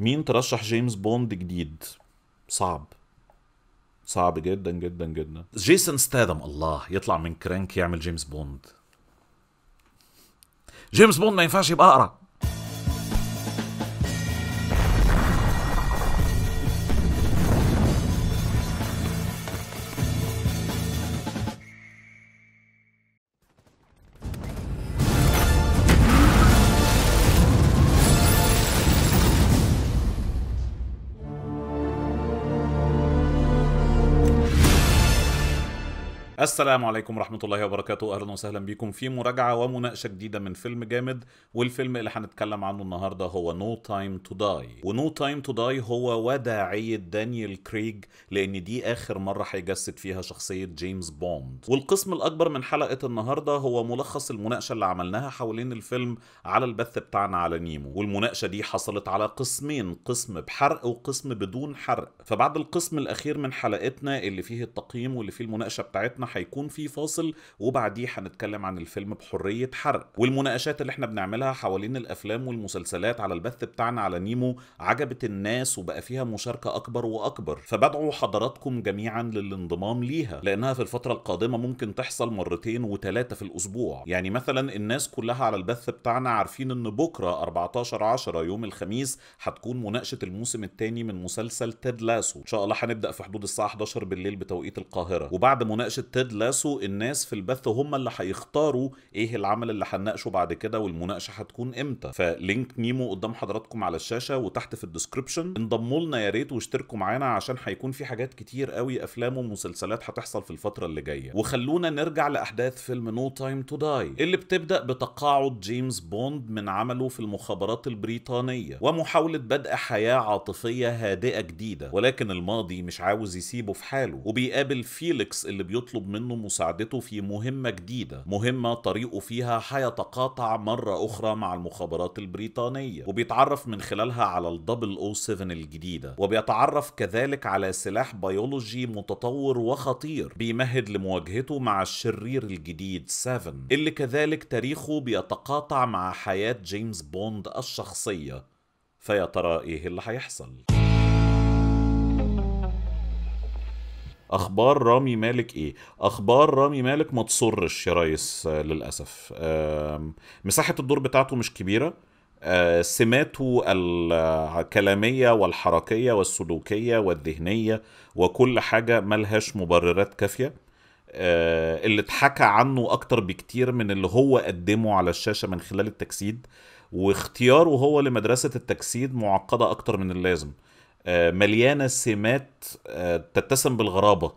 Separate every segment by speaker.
Speaker 1: مين ترشح جيمس بوند جديد صعب صعب جدا جدا جدا جيسون ستادم الله يطلع من كرانك يعمل جيمس بوند جيمس بوند ما ينفعش يبقى اقرع السلام عليكم ورحمة الله وبركاته أهلا وسهلا بكم في مراجعة ومناقشة جديدة من فيلم جامد والفيلم اللي هنتكلم عنه النهاردة هو نو تايم تو داي ونو تايم تو داي هو وداعية دانيال كريج لأن دي آخر مرة هيجسد فيها شخصية جيمس بوند والقسم الأكبر من حلقة النهاردة هو ملخص المناقشة اللي عملناها حوالين الفيلم على البث بتاعنا على نيمو والمناقشة دي حصلت على قسمين قسم بحرق وقسم بدون حرق فبعد القسم الأخير من حلقتنا اللي فيه التقييم واللي فيه المناقشة بتاعتنا هيكون في فاصل وبعديه هنتكلم عن الفيلم بحريه حرق والمناقشات اللي احنا بنعملها حوالين الافلام والمسلسلات على البث بتاعنا على نيمو عجبت الناس وبقى فيها مشاركه اكبر واكبر فبدعو حضراتكم جميعا للانضمام ليها لانها في الفتره القادمه ممكن تحصل مرتين وثلاثه في الاسبوع يعني مثلا الناس كلها على البث بتاعنا عارفين ان بكره 14 10 يوم الخميس هتكون مناقشه الموسم الثاني من مسلسل تيد لاسو ان شاء الله هنبدا في حدود الساعه 11 بالليل بتوقيت القاهره وبعد مناقشه تيد جريد لاسو الناس في البث هم اللي هيختاروا ايه العمل اللي هنناقشه بعد كده والمناقشه هتكون امتى فلينك نيمو قدام حضراتكم على الشاشه وتحت في الديسكربشن انضموا لنا يا ريت واشتركوا معانا عشان هيكون في حاجات كتير قوي افلام ومسلسلات هتحصل في الفتره اللي جايه وخلونا نرجع لاحداث فيلم نو تايم تو داي اللي بتبدا بتقاعد جيمس بوند من عمله في المخابرات البريطانيه ومحاوله بدء حياه عاطفيه هادئه جديده ولكن الماضي مش عاوز يسيبه في حاله وبيقابل فيليكس اللي بيطلب منه منه مساعدته في مهمة جديدة مهمة طريقه فيها هيتقاطع مرة أخرى مع المخابرات البريطانية وبيتعرف من خلالها على الدبل او 7 الجديدة وبيتعرف كذلك على سلاح بيولوجي متطور وخطير بيمهد لمواجهته مع الشرير الجديد 7 اللي كذلك تاريخه بيتقاطع مع حياة جيمس بوند الشخصية فيا ترى ايه اللي هيحصل؟ اخبار رامي مالك ايه اخبار رامي مالك ما تصرش يا ريس آه، للاسف مساحه الدور بتاعته مش كبيره آه، سماته الكلامية والحركية والسلوكية والذهنية وكل حاجة ملهاش مبررات كافية آه، اللي اتحكى عنه أكتر بكتير من اللي هو قدمه على الشاشة من خلال التجسيد واختياره هو لمدرسة التجسيد معقدة أكتر من اللازم آه، مليانه سمات آه، تتسم بالغرابه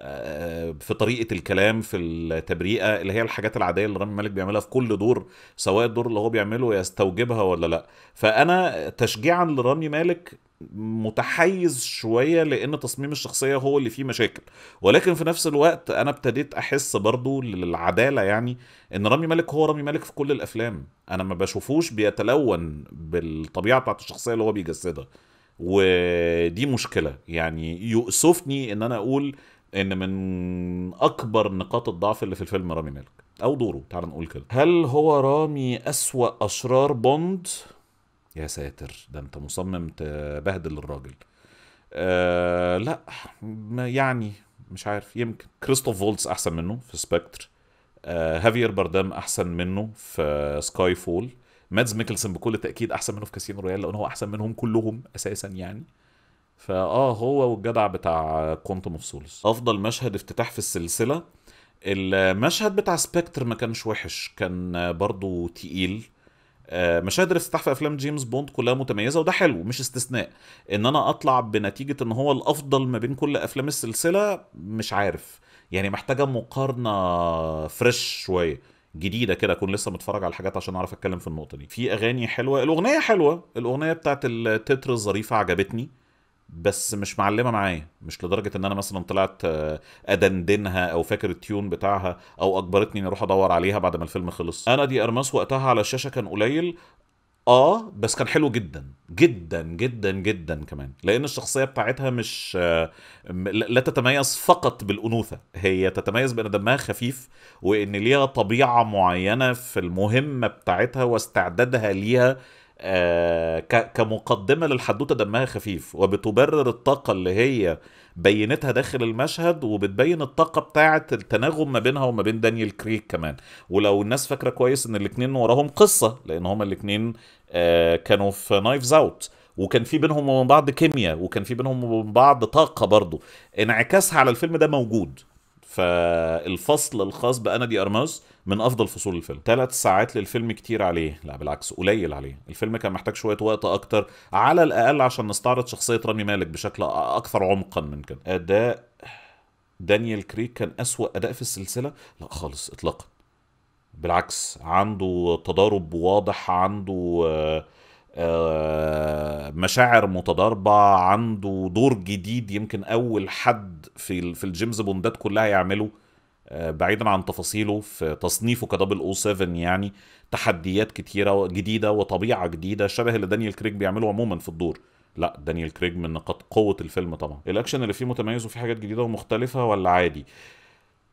Speaker 1: آه، في طريقه الكلام في التبريئه اللي هي الحاجات العاديه اللي رامي مالك بيعملها في كل دور سواء الدور اللي هو بيعمله يستوجبها ولا لا فانا تشجيعا لرامي مالك متحيز شويه لان تصميم الشخصيه هو اللي فيه مشاكل ولكن في نفس الوقت انا ابتديت احس برضو للعداله يعني ان رامي مالك هو رامي مالك في كل الافلام انا ما بشوفوش بيتلون بالطبيعه بتاعت الشخصيه اللي هو بيجسدها ودي مشكله يعني يؤسفني ان انا اقول ان من اكبر نقاط الضعف اللي في الفيلم رامي مالك او دوره تعال نقول كده هل هو رامي اسوا اشرار بوند يا ساتر ده انت مصمم تبهدل الراجل آه لا يعني مش عارف يمكن كريستوف فولتس احسن منه في سبكتر آه هافير باردام احسن منه في سكاي فول مادز ميكلسون بكل تاكيد احسن منه في كاسينو رويال لان هو احسن منهم كلهم اساسا يعني فاه هو والجدع بتاع كوانتم اوف سولز افضل مشهد افتتاح في السلسله المشهد بتاع سبكتر ما كانش وحش كان برضو تقيل آه، مشاهد الافتتاح في افلام جيمس بوند كلها متميزه وده حلو مش استثناء ان انا اطلع بنتيجه ان هو الافضل ما بين كل افلام السلسله مش عارف يعني محتاجه مقارنه فريش شويه جديده كده اكون لسه متفرج على الحاجات عشان اعرف اتكلم في النقطه دي في اغاني حلوه الاغنيه حلوه الاغنيه بتاعت التتر الظريفه عجبتني بس مش معلمه معايا مش لدرجه ان انا مثلا طلعت آه، ادندنها او فاكر التيون بتاعها او اجبرتني اني اروح ادور عليها بعد ما الفيلم خلص انا دي ارماس وقتها على الشاشه كان قليل اه بس كان حلو جدا جدا جدا جدا كمان لان الشخصيه بتاعتها مش آه، لا تتميز فقط بالانوثه هي تتميز بان دمها خفيف وان ليها طبيعه معينه في المهمه بتاعتها واستعدادها ليها آه، كمقدمة للحدوتة دمها خفيف وبتبرر الطاقة اللي هي بينتها داخل المشهد وبتبين الطاقة بتاعة التناغم ما بينها وما بين دانيال كريك كمان ولو الناس فاكرة كويس ان الاتنين وراهم قصة لان هما الاتنين آه، كانوا في نايفز اوت وكان في بينهم وبين بعض كيمياء وكان في بينهم وبين بعض طاقة برضه انعكاسها على الفيلم ده موجود فالفصل الخاص بانا دي ارماس من افضل فصول الفيلم ثلاث ساعات للفيلم كتير عليه لا بالعكس قليل عليه الفيلم كان محتاج شويه وقت اكتر على الاقل عشان نستعرض شخصيه رامي مالك بشكل اكثر عمقا من كده اداء دانيال كريك كان اسوا اداء في السلسله لا خالص اطلاقا بالعكس عنده تضارب واضح عنده آه آه، مشاعر متضاربه عنده دور جديد يمكن اول حد في في الجيمز بوندات كلها يعمله آه، بعيدا عن تفاصيله في تصنيفه كدبل او 7 يعني تحديات كتيره جديده وطبيعه جديده شبه اللي دانيال كريج بيعمله عموما في الدور لا دانيال كريج من نقاط قوه الفيلم طبعا الاكشن اللي فيه متميز وفيه حاجات جديده ومختلفه ولا عادي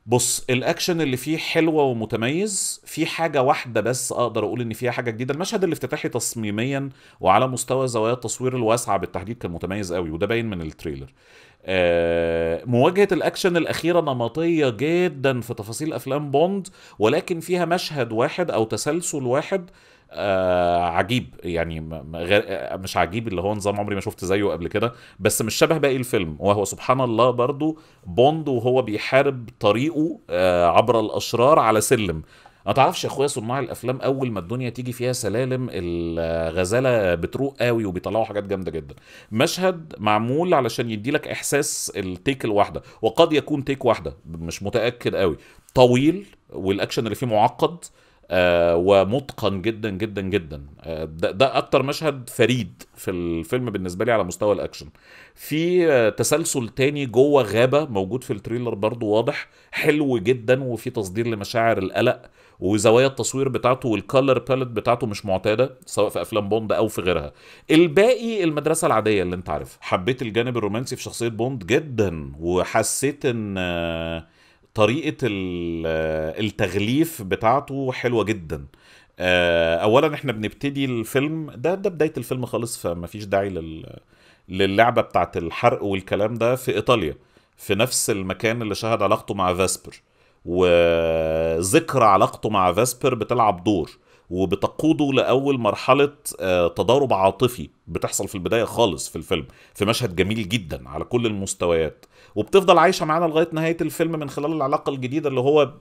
Speaker 1: بص الاكشن اللي فيه حلوه ومتميز في حاجه واحده بس اقدر اقول ان فيها حاجه جديده المشهد الافتتاحي تصميميا وعلى مستوى زوايا التصوير الواسعه بالتحديد كان متميز قوي وده باين من التريلر آه مواجهه الاكشن الاخيره نمطيه جدا في تفاصيل افلام بوند ولكن فيها مشهد واحد او تسلسل واحد آه عجيب يعني آه، مش عجيب اللي هو نظام عمري ما شفت زيه قبل كده بس مش شبه باقي الفيلم وهو سبحان الله برضو بوند وهو بيحارب طريقه آه عبر الاشرار على سلم ما تعرفش يا اخويا صناع الافلام اول ما الدنيا تيجي فيها سلالم الغزاله بتروق قوي وبيطلعوا حاجات جامده جدا مشهد معمول علشان يدي لك احساس التيك الواحده وقد يكون تيك واحده مش متاكد قوي طويل والاكشن اللي فيه معقد آه، ومتقن جدا جدا جدا آه، ده, ده اكتر مشهد فريد في الفيلم بالنسبه لي على مستوى الاكشن في آه، تسلسل تاني جوه غابه موجود في التريلر برضو واضح حلو جدا وفي تصدير لمشاعر القلق وزوايا التصوير بتاعته والكالر باليت بتاعته مش معتاده سواء في افلام بوند او في غيرها الباقي المدرسه العاديه اللي انت عارفها حبيت الجانب الرومانسي في شخصيه بوند جدا وحسيت ان طريقه التغليف بتاعته حلوه جدا آه، اولا احنا بنبتدي الفيلم ده ده بدايه الفيلم خالص فما فيش داعي لل للعبه بتاعه الحرق والكلام ده في ايطاليا في نفس المكان اللي شهد علاقته مع فاسبر وذكرى علاقته مع فاسبر بتلعب دور وبتقوده لاول مرحله آه، تضارب عاطفي بتحصل في البدايه خالص في الفيلم في مشهد جميل جدا على كل المستويات وبتفضل عايشه معانا لغايه نهايه الفيلم من خلال العلاقه الجديده اللي هو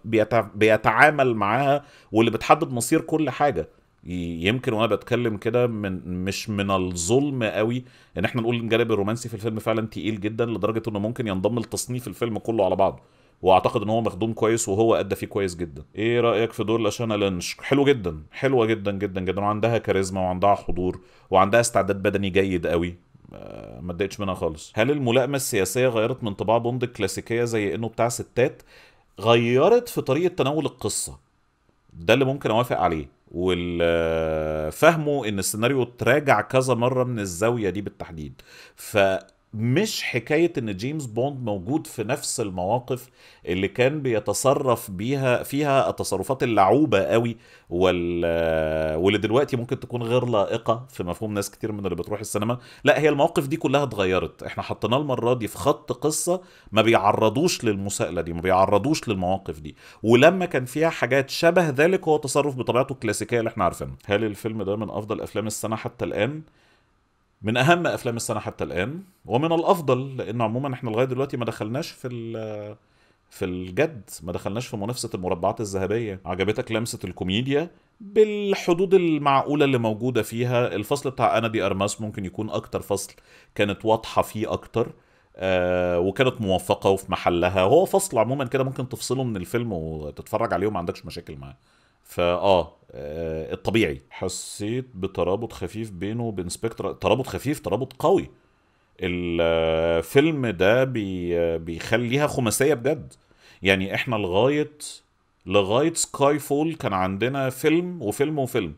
Speaker 1: بيتعامل معاها واللي بتحدد مصير كل حاجه يمكن وانا بتكلم كده من مش من الظلم قوي ان احنا نقول الجانب الرومانسي في الفيلم فعلا تقيل جدا لدرجه انه ممكن ينضم لتصنيف الفيلم كله على بعضه واعتقد ان هو مخدوم كويس وهو ادى فيه كويس جدا ايه رايك في دور لاشانا لينش حلو جدا حلوه جدا جدا جدا وعندها كاريزما وعندها حضور وعندها استعداد بدني جيد قوي آه، ما اتضايقتش منها خالص هل الملائمه السياسيه غيرت من طباع بوند الكلاسيكيه زي انه بتاع ستات غيرت في طريقه تناول القصه ده اللي ممكن اوافق عليه والفهمه ان السيناريو اتراجع كذا مره من الزاويه دي بالتحديد ف مش حكاية ان جيمس بوند موجود في نفس المواقف اللي كان بيتصرف بيها فيها التصرفات اللعوبة قوي وال... واللي دلوقتي ممكن تكون غير لائقة في مفهوم ناس كتير من اللي بتروح السينما لا هي المواقف دي كلها اتغيرت احنا حطيناه المرة دي في خط قصة ما بيعرضوش للمساءلة دي ما بيعرضوش للمواقف دي ولما كان فيها حاجات شبه ذلك هو تصرف بطبيعته الكلاسيكية اللي احنا عارفينها هل الفيلم ده من افضل افلام السنة حتى الان من اهم افلام السنه حتى الان ومن الافضل لانه عموما احنا لغايه دلوقتي ما دخلناش في في الجد ما دخلناش في منافسه المربعات الذهبيه عجبتك لمسه الكوميديا بالحدود المعقوله اللي موجوده فيها الفصل بتاع انا دي ارماس ممكن يكون اكتر فصل كانت واضحه فيه اكتر آه، وكانت موفقه وفي محلها هو فصل عموما كده ممكن تفصله من الفيلم وتتفرج عليه وما عندكش مشاكل معاه فاه آه، الطبيعي حسيت بترابط خفيف بينه وبين سبكترا ترابط خفيف ترابط قوي الفيلم آه، ده بي... آه، بيخليها خماسيه بجد يعني احنا لغايه لغايه سكاي فول كان عندنا فيلم وفيلم وفيلم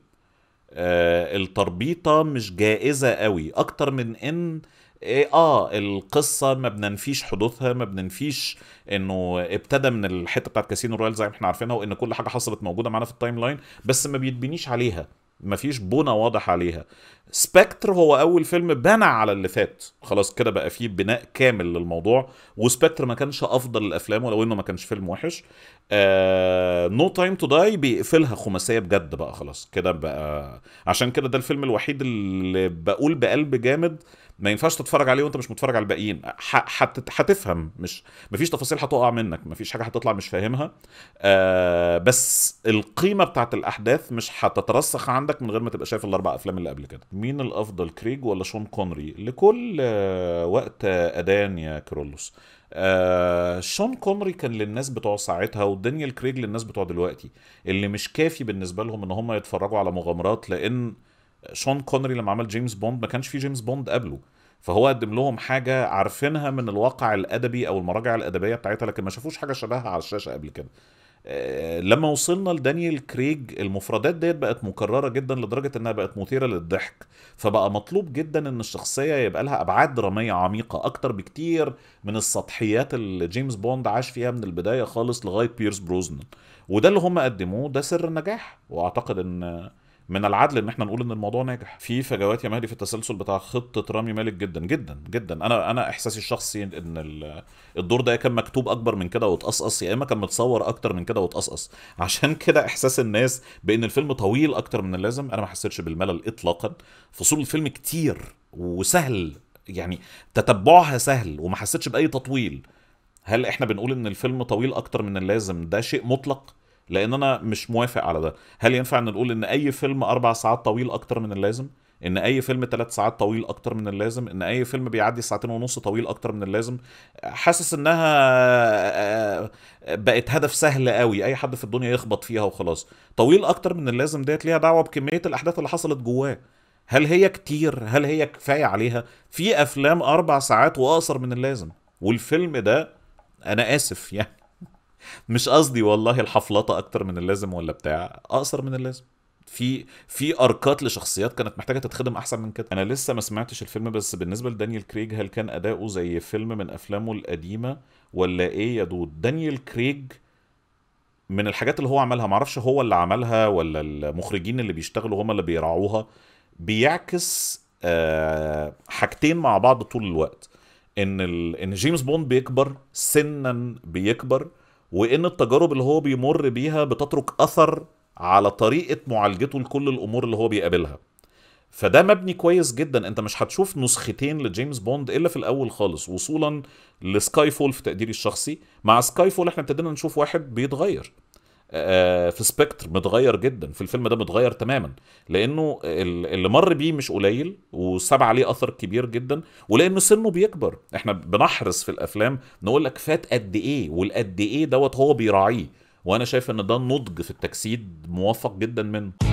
Speaker 1: آه التربيطه مش جائزه قوي اكتر من ان ايه اه القصه ما بننفيش حدوثها ما بننفيش انه ابتدى من الحته بتاعت كاسينو رويال زي ما احنا عارفينها وان كل حاجه حصلت موجوده معانا في التايم لاين بس ما بيتبنيش عليها ما فيش بنى واضح عليها سبكتر هو اول فيلم بنى على اللي فات خلاص كده بقى فيه بناء كامل للموضوع وسبكتر ما كانش افضل الافلام ولو انه ما كانش فيلم وحش نو تايم تو داي بيقفلها خماسيه بجد بقى خلاص كده بقى عشان كده ده الفيلم الوحيد اللي بقول بقلب جامد ما ينفعش تتفرج عليه وانت مش متفرج على الباقيين هتفهم مش مفيش تفاصيل هتقع منك مفيش حاجه هتطلع مش فاهمها آه بس القيمه بتاعت الاحداث مش هتترسخ عندك من غير ما تبقى شايف الاربع افلام اللي قبل كده مين الافضل كريج ولا شون كونري لكل آه وقت اذان يا كرولوس آه شون كونري كان للناس بتوع ساعتها ودانيال كريج للناس بتوع دلوقتي اللي مش كافي بالنسبه لهم ان هم يتفرجوا على مغامرات لان شون كونري لما عمل جيمس بوند ما كانش في جيمس بوند قبله فهو قدم لهم حاجه عارفينها من الواقع الادبي او المراجع الادبيه بتاعتها لكن ما شافوش حاجه شبهها على الشاشه قبل كده آه، لما وصلنا لدانيال كريج المفردات ديت بقت مكرره جدا لدرجه انها بقت مثيره للضحك فبقى مطلوب جدا ان الشخصيه يبقى لها ابعاد دراميه عميقه اكتر بكتير من السطحيات اللي جيمس بوند عاش فيها من البدايه خالص لغايه بيرس بروزن وده اللي هم قدموه ده سر النجاح واعتقد ان من العدل ان احنا نقول ان الموضوع ناجح في فجوات يا مهدي في التسلسل بتاع خطه رامي مالك جدا جدا جدا انا انا احساسي الشخصي ان الدور ده كان مكتوب اكبر من كده واتقصقص يا اما كان متصور اكتر من كده واتقصقص عشان كده احساس الناس بان الفيلم طويل اكتر من اللازم انا ما حسيتش بالملل اطلاقا فصول الفيلم كتير وسهل يعني تتبعها سهل وما حسيتش باي تطويل هل احنا بنقول ان الفيلم طويل اكتر من اللازم ده شيء مطلق لان انا مش موافق على ده هل ينفع ان نقول ان اي فيلم اربع ساعات طويل اكتر من اللازم ان اي فيلم ثلاث ساعات طويل اكتر من اللازم ان اي فيلم بيعدي ساعتين ونص طويل اكتر من اللازم حاسس انها آه، بقت هدف سهل قوي اي حد في الدنيا يخبط فيها وخلاص طويل اكتر من اللازم ديت ليها دعوه بكميه الاحداث اللي حصلت جواه هل هي كتير هل هي كفايه عليها في افلام اربع ساعات واقصر من اللازم والفيلم ده انا اسف يعني مش قصدي والله الحفلطه اكتر من اللازم ولا بتاع اقصر من اللازم في في اركات لشخصيات كانت محتاجه تتخدم احسن من كده انا لسه ما سمعتش الفيلم بس بالنسبه لدانيال كريج هل كان اداؤه زي فيلم من افلامه القديمه ولا ايه يا دود دانيال كريج من الحاجات اللي هو عملها معرفش هو اللي عملها ولا المخرجين اللي بيشتغلوا هم اللي بيراعوها بيعكس آه، حاجتين مع بعض طول الوقت ان ان جيمس بوند بيكبر سنا بيكبر وان التجارب اللي هو بيمر بيها بتترك اثر على طريقه معالجته لكل الامور اللي هو بيقابلها فده مبني كويس جدا انت مش هتشوف نسختين لجيمس بوند الا في الاول خالص وصولا لسكاي فول في تقديري الشخصي مع سكاي فول احنا ابتدينا نشوف واحد بيتغير آه، في سبكتر متغير جدا في الفيلم ده متغير تماما لانه اللي مر بيه مش قليل وساب عليه اثر كبير جدا ولانه سنه بيكبر احنا بنحرص في الافلام نقول لك فات قد ايه والقد ايه دوت هو بيراعيه وانا شايف ان ده نضج في التجسيد موفق جدا منه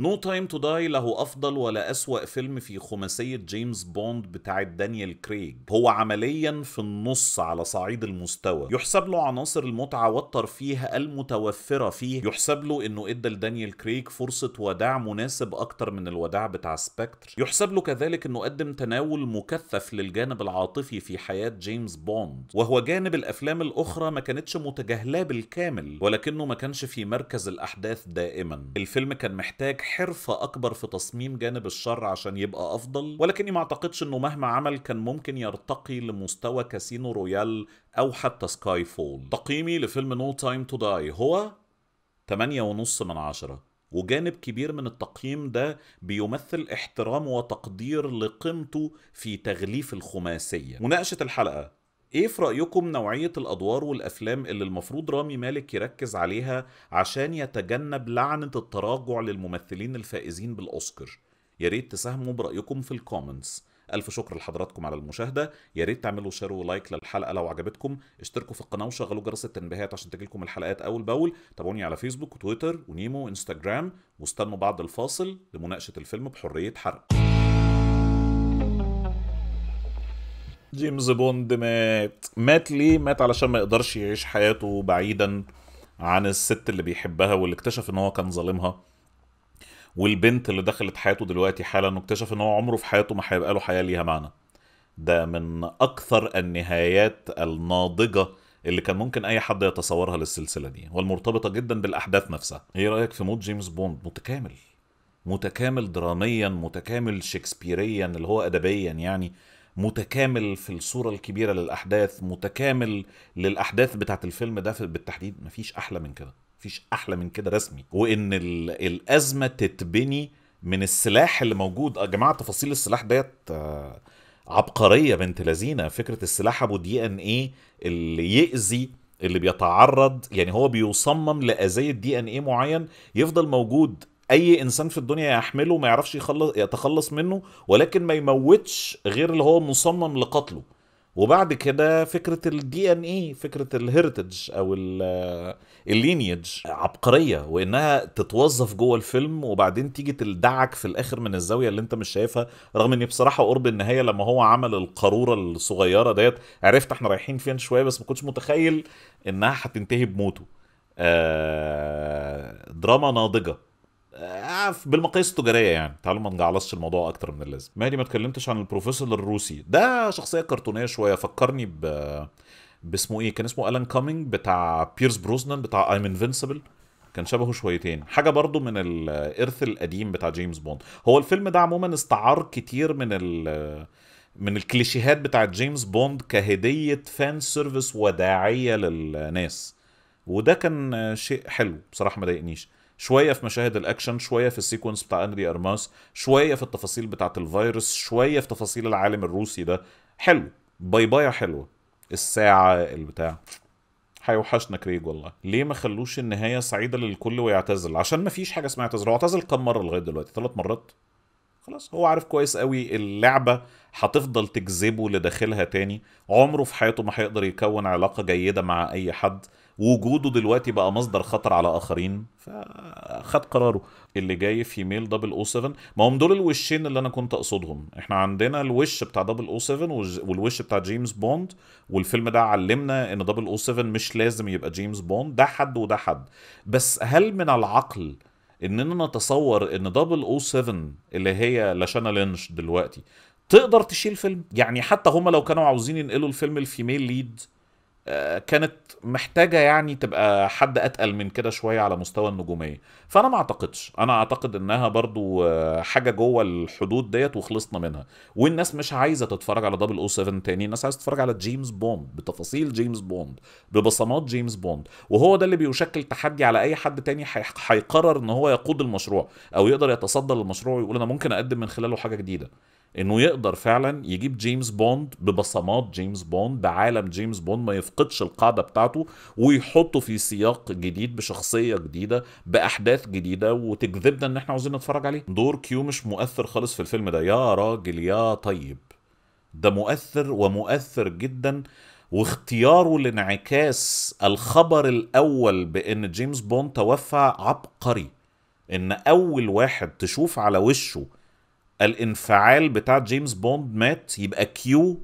Speaker 1: نو تايم تو داي له افضل ولا اسوأ فيلم في خماسيه جيمس بوند بتاعه دانيال كريج هو عمليا في النص على صعيد المستوى يحسب له عناصر المتعه والترفيه المتوفره فيه يحسب له انه ادى لدانيال كريج فرصه وداع مناسب اكتر من الوداع بتاع سبكتر يحسب له كذلك انه قدم تناول مكثف للجانب العاطفي في حياه جيمس بوند وهو جانب الافلام الاخرى ما كانتش متجاهلاه بالكامل ولكنه ما كانش في مركز الاحداث دائما الفيلم كان محتاج حرفة أكبر في تصميم جانب الشر عشان يبقى أفضل ولكني ما أعتقدش أنه مهما عمل كان ممكن يرتقي لمستوى كاسينو رويال أو حتى سكاي فول تقييمي لفيلم نو تايم تو داي هو 8.5 من عشرة وجانب كبير من التقييم ده بيمثل احترام وتقدير لقيمته في تغليف الخماسية مناقشة الحلقة ايه في رأيكم نوعية الأدوار والأفلام اللي المفروض رامي مالك يركز عليها عشان يتجنب لعنة التراجع للممثلين الفائزين بالأوسكار؟ يا ريت تساهموا برأيكم في الكومنتس ألف شكر لحضراتكم على المشاهدة يا ريت تعملوا شير ولايك للحلقة لو عجبتكم اشتركوا في القناة وشغلوا جرس التنبيهات عشان تجيلكم الحلقات أول بأول تابعوني على فيسبوك وتويتر ونيمو وانستجرام واستنوا بعد الفاصل لمناقشة الفيلم بحرية حرق جيمس بوند مات مات ليه مات علشان ما يقدرش يعيش حياته بعيدا عن الست اللي بيحبها واللي اكتشف ان هو كان ظالمها والبنت اللي دخلت حياته دلوقتي حالا واكتشف ان هو عمره في حياته ما هيبقى له حياه ليها معنى ده من اكثر النهايات الناضجه اللي كان ممكن اي حد يتصورها للسلسله دي والمرتبطه جدا بالاحداث نفسها ايه رايك في موت جيمس بوند متكامل متكامل دراميا متكامل شكسبيريا اللي هو ادبيا يعني متكامل في الصورة الكبيرة للأحداث متكامل للأحداث بتاعة الفيلم ده بالتحديد مفيش أحلى من كده مفيش أحلى من كده رسمي وإن الأزمة تتبني من السلاح اللي موجود آه، يا جماعة تفاصيل السلاح ديت آه، عبقرية بنت لذينة فكرة السلاح أبو دي إن إيه اللي يأذي اللي بيتعرض يعني هو بيصمم لاذيه دي ان ايه معين يفضل موجود اي انسان في الدنيا يحمله ما يعرفش يخلص يتخلص منه ولكن ما يموتش غير اللي هو مصمم لقتله وبعد كده فكره الدي ان اي فكره الهيرتج او اللينيج عبقريه وانها تتوظف جوه الفيلم وبعدين تيجي تلدعك في الاخر من الزاويه اللي انت مش شايفها رغم اني بصراحه قرب النهايه لما هو عمل القاروره الصغيره ديت عرفت احنا رايحين فين شويه بس ما كنتش متخيل انها هتنتهي بموته آه دراما ناضجه آه، بالمقاييس التجاريه يعني تعالوا ما نجعلصش الموضوع اكتر من اللازم مهدي ما اتكلمتش عن البروفيسور الروسي ده شخصيه كرتونيه شويه فكرني ب باسمه ايه كان اسمه الان كامينج بتاع بيرس بروزنان بتاع ايم انفنسبل كان شبهه شويتين حاجه برضو من الارث القديم بتاع جيمس بوند هو الفيلم ده عموما استعار كتير من ال من الكليشيهات بتاعه جيمس بوند كهديه فان سيرفيس وداعيه للناس وده كان شيء حلو بصراحه ما ضايقنيش شويه في مشاهد الاكشن شويه في السيكونس بتاع انري ارماس شويه في التفاصيل بتاعه الفيروس شويه في تفاصيل العالم الروسي ده حلو باي باي حلوه الساعه البتاع هيوحشنا كريج والله ليه ما خلوش النهايه سعيده للكل ويعتزل عشان ما فيش حاجه اسمها اعتزال هو اعتزل كام مره لغايه دلوقتي ثلاث مرات خلاص هو عارف كويس قوي اللعبه هتفضل تجذبه لداخلها تاني عمره في حياته ما هيقدر يكون علاقه جيده مع اي حد وجوده دلوقتي بقى مصدر خطر على اخرين فخد قراره اللي جاي في ميل دبل او 7 ما هم دول الوشين اللي انا كنت اقصدهم احنا عندنا الوش بتاع دبل او 7 والوش بتاع جيمس بوند والفيلم ده علمنا ان دبل او 7 مش لازم يبقى جيمس بوند ده حد وده حد بس هل من العقل اننا نتصور ان دبل او 7 اللي هي لاشانا لينش دلوقتي تقدر تشيل فيلم يعني حتى هما لو كانوا عاوزين ينقلوا الفيلم الفيميل ليد كانت محتاجه يعني تبقى حد اتقل من كده شويه على مستوى النجوميه فانا ما اعتقدش انا اعتقد انها برضو آه، حاجه جوه الحدود ديت وخلصنا منها والناس مش عايزه تتفرج على دبل او 7 تاني الناس عايزه تتفرج على جيمس بوند بتفاصيل جيمس بوند ببصمات جيمس بوند وهو ده اللي بيشكل تحدي على اي حد تاني هيقرر ان هو يقود المشروع او يقدر يتصدر للمشروع ويقول انا ممكن اقدم من خلاله حاجه جديده انه يقدر فعلا يجيب جيمس بوند ببصمات جيمس بوند بعالم جيمس بوند ما يفقدش القاعده بتاعته ويحطه في سياق جديد بشخصيه جديده باحداث جديده وتجذبنا ان احنا عاوزين نتفرج عليه دور كيو مش مؤثر خالص في الفيلم ده يا راجل يا طيب ده مؤثر ومؤثر جدا واختياره لانعكاس الخبر الاول بان جيمس بوند توفى عبقري ان اول واحد تشوف على وشه الانفعال بتاع جيمس بوند مات يبقى كيو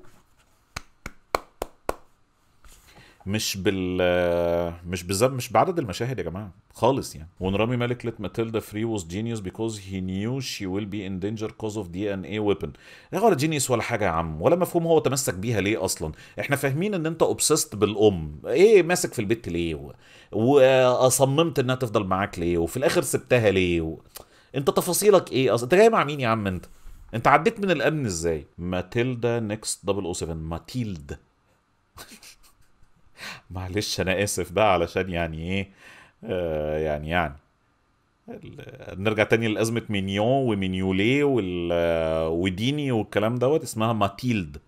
Speaker 1: مش بال مش بالذات مش بعدد المشاهد يا جماعه خالص يعني ون رامي مالك ماتيلدا فري Matilda جينيوس بيكوز هي نيو شي ويل بي ان دينجر كوز اوف دي ان اي ويبن ايه ولا جينيوس ولا حاجه يا عم ولا مفهوم هو تمسك بيها ليه اصلا احنا فاهمين ان انت اوبسست بالام ايه ماسك في البيت ليه واصممت انها تفضل معاك ليه وفي الاخر سبتها ليه و... انت تفاصيلك ايه اصلا انت جاي مع مين يا عم انت انت عديت من الامن ازاي ماتيلدا نيكست 007 ماتيلد معلش انا اسف بقى علشان يعني ايه آه يعني يعني نرجع تاني لأزمة مينيون ومينيولي آه، وديني والكلام دوت اسمها ماتيلد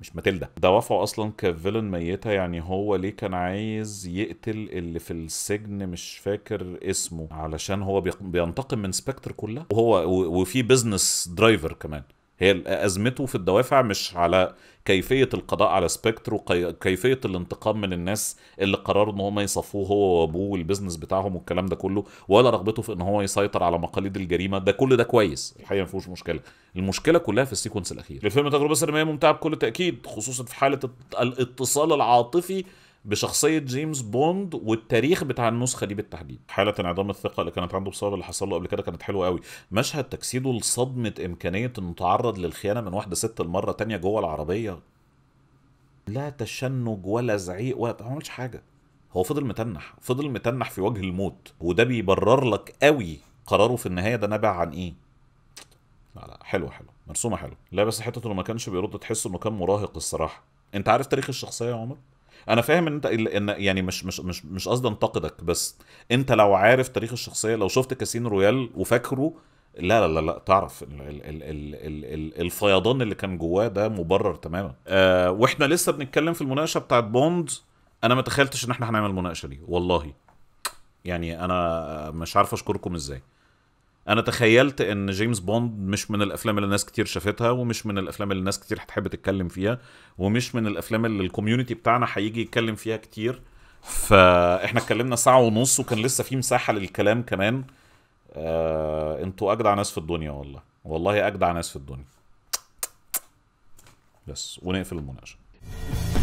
Speaker 1: مش ماتيلدا ده وافقوا اصلا كفيلن ميته يعني هو ليه كان عايز يقتل اللي في السجن مش فاكر اسمه علشان هو بينتقم من سبكتر كلها وهو وفي بزنس درايفر كمان هي ازمته في الدوافع مش على كيفيه القضاء على سبيكتر وكيفيه الانتقام من الناس اللي قرروا ان هم يصفوه هو وابوه والبيزنس بتاعهم والكلام ده كله ولا رغبته في ان هو يسيطر على مقاليد الجريمه ده كل ده كويس الحقيقه ما فيهوش مشكله المشكله كلها في السيكونس الاخير الفيلم تجربه سينمائيه ممتعه بكل تاكيد خصوصا في حاله الاتصال العاطفي بشخصيه جيمس بوند والتاريخ بتاع النسخه دي بالتحديد حاله انعدام الثقه اللي كانت عنده بسبب اللي حصل له قبل كده كانت حلوه قوي مشهد تجسيده لصدمه امكانيه انه تعرض للخيانه من واحده ست المره تانية جوه العربيه لا تشنج ولا زعيق ولا ما عملش حاجه هو فضل متنح فضل متنح في وجه الموت وده بيبرر لك قوي قراره في النهايه ده نابع عن ايه لا لا حلوه حلوه مرسومه حلوه لا بس حته انه ما كانش بيرد تحس انه كان مراهق الصراحه انت عارف تاريخ الشخصيه يا عمر انا فاهم ان انت ان يعني مش مش مش مش قصدي انتقدك بس انت لو عارف تاريخ الشخصيه لو شفت كاسين رويال وفاكره لا لا لا لا تعرف الفيضان اللي كان جواه ده مبرر تماما آه واحنا لسه بنتكلم في المناقشه بتاعت بوند انا ما تخيلتش ان احنا هنعمل المناقشه دي والله يعني انا مش عارف اشكركم ازاي انا تخيلت ان جيمس بوند مش من الافلام اللي ناس كتير شافتها ومش من الافلام اللي ناس كتير هتحب تتكلم فيها ومش من الافلام اللي الكوميونتي بتاعنا هيجي يتكلم فيها كتير فاحنا اتكلمنا ساعه ونص وكان لسه في مساحه للكلام كمان آه، انتوا اجدع ناس في الدنيا والله والله اجدع ناس في الدنيا بس ونقفل المناقشه